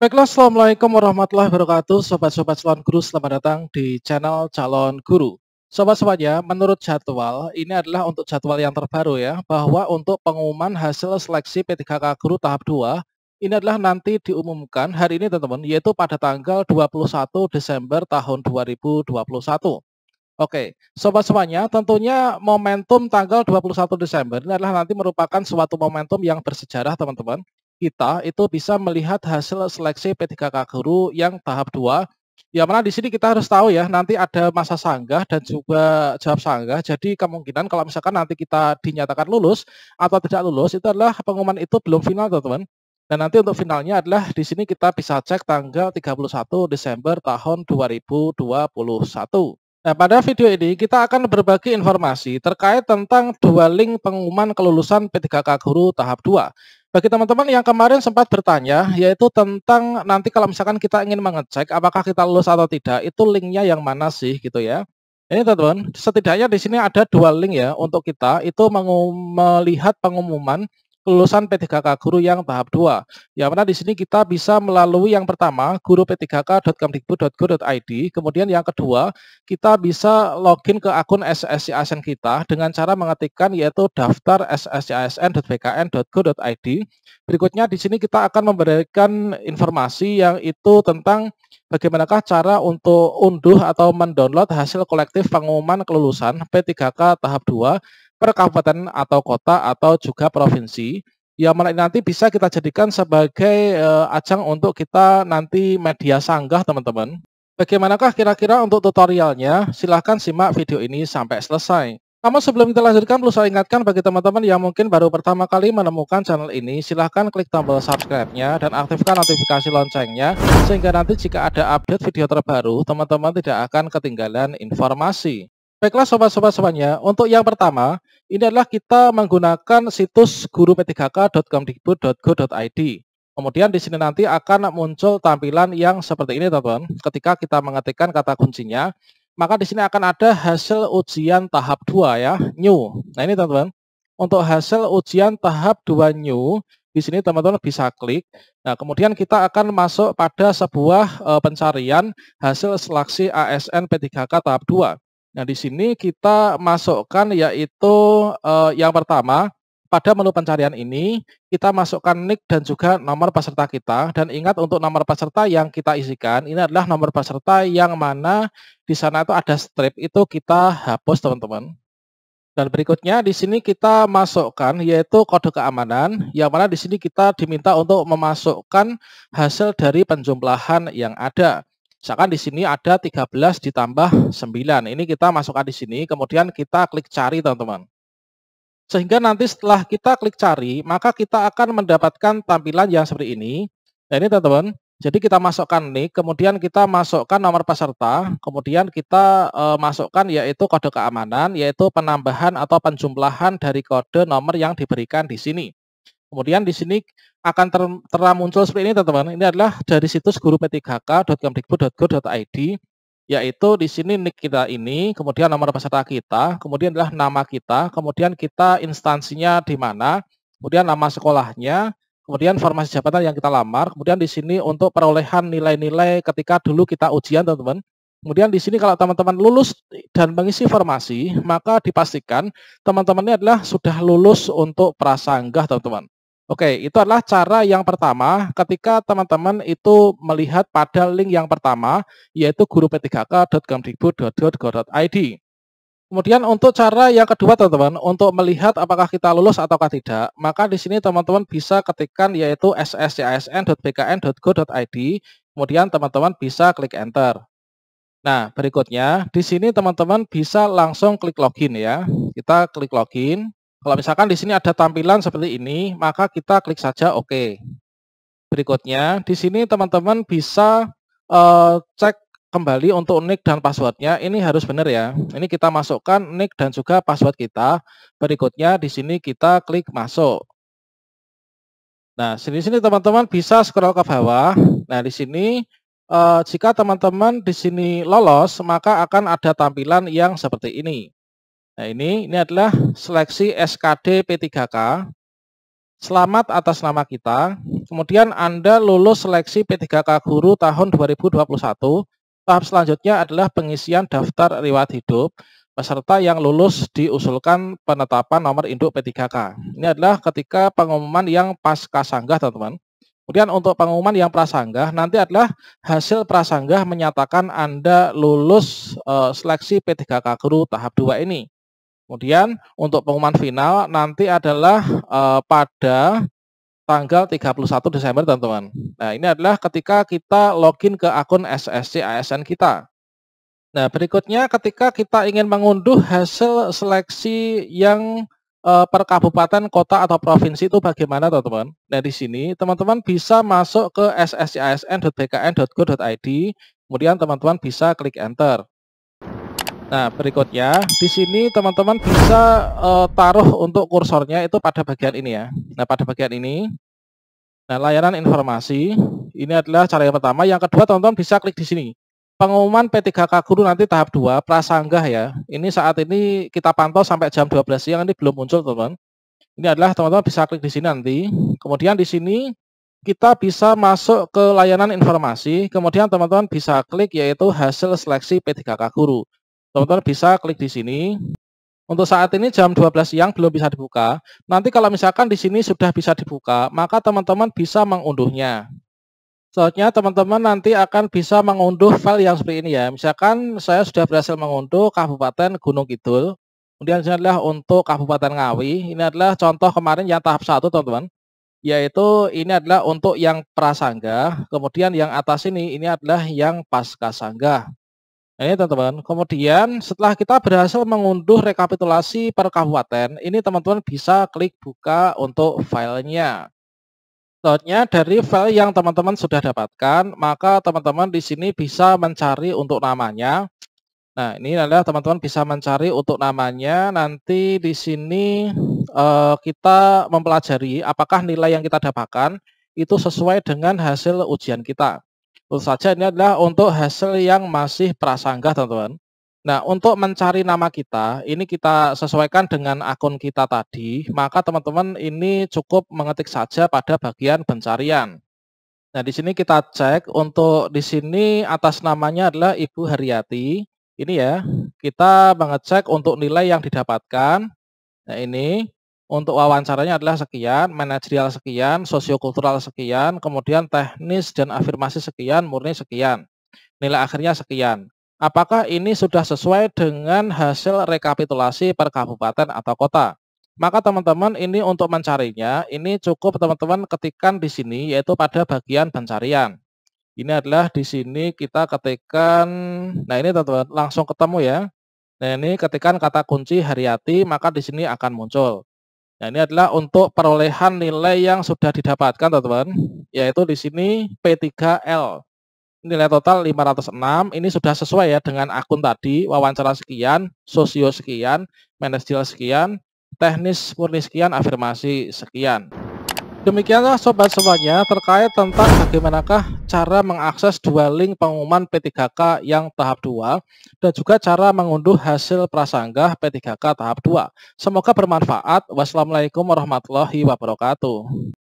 Baiklah, Assalamualaikum warahmatullahi wabarakatuh. Sobat-sobat calon guru, selamat datang di channel Calon Guru. Sobat-sobatnya, menurut jadwal, ini adalah untuk jadwal yang terbaru ya, bahwa untuk pengumuman hasil seleksi P3K Guru tahap 2, ini adalah nanti diumumkan hari ini teman-teman, yaitu pada tanggal 21 Desember tahun 2021. Oke, sobat semuanya, tentunya momentum tanggal 21 Desember ini adalah nanti merupakan suatu momentum yang bersejarah teman-teman kita itu bisa melihat hasil seleksi P3K Guru yang tahap 2 Ya mana di sini kita harus tahu ya, nanti ada masa sanggah dan juga jawab sanggah. Jadi kemungkinan kalau misalkan nanti kita dinyatakan lulus atau tidak lulus, itu adalah pengumuman itu belum final teman-teman. Dan nanti untuk finalnya adalah di sini kita bisa cek tanggal 31 Desember tahun 2021. Nah, pada video ini kita akan berbagi informasi terkait tentang dua link pengumuman kelulusan P3K Guru tahap 2. Bagi teman-teman yang kemarin sempat bertanya, yaitu tentang nanti kalau misalkan kita ingin mengecek apakah kita lulus atau tidak, itu linknya yang mana sih gitu ya. Ini teman-teman, setidaknya di sini ada dua link ya untuk kita itu melihat pengumuman lulusan P3K Guru yang tahap 2. Yang mana di sini kita bisa melalui yang pertama guru p3k.kemdikbud.go.id, kemudian yang kedua kita bisa login ke akun SSC ASN kita dengan cara mengetikkan yaitu daftar sscasn.bkn.go.id. Berikutnya di sini kita akan memberikan informasi yang itu tentang bagaimanakah cara untuk unduh atau mendownload hasil kolektif pengumuman kelulusan P3K tahap 2 per kabupaten atau kota atau juga provinsi yang mana nanti bisa kita jadikan sebagai uh, ajang untuk kita nanti media sanggah teman-teman. Bagaimanakah kira-kira untuk tutorialnya? Silahkan simak video ini sampai selesai. Namun sebelum kita lanjutkan, perlu saya ingatkan bagi teman-teman yang mungkin baru pertama kali menemukan channel ini, silahkan klik tombol subscribe-nya dan aktifkan notifikasi loncengnya, sehingga nanti jika ada update video terbaru, teman-teman tidak akan ketinggalan informasi. Baiklah sobat-sobat semuanya, untuk yang pertama, ini adalah kita menggunakan situs guru p3k.kemdikbud.go.id. Kemudian di sini nanti akan muncul tampilan yang seperti ini teman-teman. Ketika kita mengetikkan kata kuncinya, maka di sini akan ada hasil ujian tahap 2 ya, new. Nah ini teman-teman, untuk hasil ujian tahap 2 new, di sini teman-teman bisa klik. Nah, kemudian kita akan masuk pada sebuah eh, pencarian hasil seleksi ASN P3K tahap 2. Nah, di sini kita masukkan yaitu eh, yang pertama, pada menu pencarian ini kita masukkan nick dan juga nomor peserta kita dan ingat untuk nomor peserta yang kita isikan ini adalah nomor peserta yang mana di sana itu ada strip itu kita hapus teman-teman. Dan berikutnya di sini kita masukkan yaitu kode keamanan yang mana di sini kita diminta untuk memasukkan hasil dari penjumlahan yang ada. Misalkan di sini ada 13 ditambah 9. Ini kita masukkan di sini, kemudian kita klik cari, teman-teman. Sehingga nanti setelah kita klik cari, maka kita akan mendapatkan tampilan yang seperti ini. Nah ini teman-teman, jadi kita masukkan nih, kemudian kita masukkan nomor peserta, kemudian kita e, masukkan yaitu kode keamanan, yaitu penambahan atau penjumlahan dari kode nomor yang diberikan di sini. Kemudian di sini akan ter muncul seperti ini teman-teman. Ini adalah dari situs guru p3k.kemdikbud.go.id yaitu di sini nick kita ini, kemudian nomor peserta kita, kemudian adalah nama kita, kemudian kita instansinya di mana, kemudian nama sekolahnya, kemudian formasi jabatan yang kita lamar, kemudian di sini untuk perolehan nilai-nilai ketika dulu kita ujian teman-teman. Kemudian di sini kalau teman-teman lulus dan mengisi formasi, maka dipastikan teman teman ini adalah sudah lulus untuk prasanggah teman-teman. Oke, itu adalah cara yang pertama ketika teman-teman itu melihat pada link yang pertama, yaitu guru p 3 kgamdikbudgoid Kemudian untuk cara yang kedua teman-teman, untuk melihat apakah kita lulus ataukah tidak, maka di sini teman-teman bisa ketikkan yaitu sscasn.bkn.go.id, kemudian teman-teman bisa klik enter. Nah, berikutnya di sini teman-teman bisa langsung klik login ya. Kita klik login. Kalau misalkan di sini ada tampilan seperti ini, maka kita klik saja oke. OK. Berikutnya, di sini teman-teman bisa uh, cek kembali untuk nick dan passwordnya ini harus benar ya. Ini kita masukkan nick dan juga password kita. Berikutnya di sini kita klik masuk. Nah, di sini teman-teman bisa scroll ke bawah. Nah, di sini uh, jika teman-teman di sini lolos, maka akan ada tampilan yang seperti ini. Nah ini, ini adalah seleksi SKD P3K. Selamat atas nama kita. Kemudian Anda lulus seleksi P3K Guru tahun 2021. Tahap selanjutnya adalah pengisian daftar riwayat hidup peserta yang lulus diusulkan penetapan nomor induk P3K. Ini adalah ketika pengumuman yang pasca sanggah, teman-teman. Kemudian untuk pengumuman yang prasanggah nanti adalah hasil prasanggah menyatakan Anda lulus eh, seleksi P3K Guru tahap 2 ini. Kemudian untuk pengumuman final nanti adalah uh, pada tanggal 31 Desember teman-teman. Nah ini adalah ketika kita login ke akun SSC ASN kita. Nah berikutnya ketika kita ingin mengunduh hasil seleksi yang uh, per kabupaten, kota atau provinsi itu bagaimana teman-teman? Nah di sini teman-teman bisa masuk ke sscasn.bkn.go.id, kemudian teman-teman bisa klik enter. Nah, berikutnya di sini teman-teman bisa uh, taruh untuk kursornya itu pada bagian ini ya. Nah, pada bagian ini. Nah, layanan informasi ini adalah cara yang pertama. Yang kedua, teman-teman bisa klik di sini. Pengumuman P3K guru nanti tahap 2 prasanggah ya. Ini saat ini kita pantau sampai jam 12 siang ini belum muncul, teman-teman. Ini adalah teman-teman bisa klik di sini nanti. Kemudian di sini kita bisa masuk ke layanan informasi, kemudian teman-teman bisa klik yaitu hasil seleksi P3K guru. Teman-teman bisa klik di sini. Untuk saat ini jam 12 siang belum bisa dibuka. Nanti kalau misalkan di sini sudah bisa dibuka, maka teman-teman bisa mengunduhnya. Selanjutnya teman-teman nanti akan bisa mengunduh file yang seperti ini ya. Misalkan saya sudah berhasil mengunduh Kabupaten Gunung Kidul. Kemudian ini adalah untuk Kabupaten Ngawi. Ini adalah contoh kemarin yang tahap 1 teman-teman. Yaitu ini adalah untuk yang prasangga. Kemudian yang atas ini, ini adalah yang pasca sangga. Ini eh, teman-teman. Kemudian setelah kita berhasil mengunduh rekapitulasi per kabupaten, ini teman-teman bisa klik buka untuk filenya. Selanjutnya dari file yang teman-teman sudah dapatkan, maka teman-teman di sini bisa mencari untuk namanya. Nah, ini adalah teman-teman bisa mencari untuk namanya. Nanti di sini eh, kita mempelajari apakah nilai yang kita dapatkan itu sesuai dengan hasil ujian kita. Tentu saja ini adalah untuk hasil yang masih prasanggah teman-teman. Nah, untuk mencari nama kita, ini kita sesuaikan dengan akun kita tadi, maka teman-teman ini cukup mengetik saja pada bagian pencarian. Nah, di sini kita cek untuk di sini atas namanya adalah Ibu Haryati. Ini ya, kita mengecek untuk nilai yang didapatkan. Nah, ini untuk wawancaranya adalah sekian, manajerial sekian, sosiokultural sekian, kemudian teknis dan afirmasi sekian, murni sekian. Nilai akhirnya sekian. Apakah ini sudah sesuai dengan hasil rekapitulasi per kabupaten atau kota? Maka teman-teman ini untuk mencarinya, ini cukup teman-teman ketikkan di sini yaitu pada bagian pencarian. Ini adalah di sini kita ketikkan, nah ini teman-teman langsung ketemu ya. Nah ini ketikan kata kunci Hariati maka di sini akan muncul. Nah, ini adalah untuk perolehan nilai yang sudah didapatkan, teman-teman, yaitu di sini P3L. Nilai total 506, ini sudah sesuai ya dengan akun tadi, wawancara sekian, sosio sekian, manajerial sekian, teknis murni sekian, afirmasi sekian. Demikianlah sobat semuanya terkait tentang bagaimanakah cara mengakses dua link pengumuman P3K yang tahap 2 dan juga cara mengunduh hasil prasanggah P3K tahap 2. Semoga bermanfaat. Wassalamualaikum warahmatullahi wabarakatuh.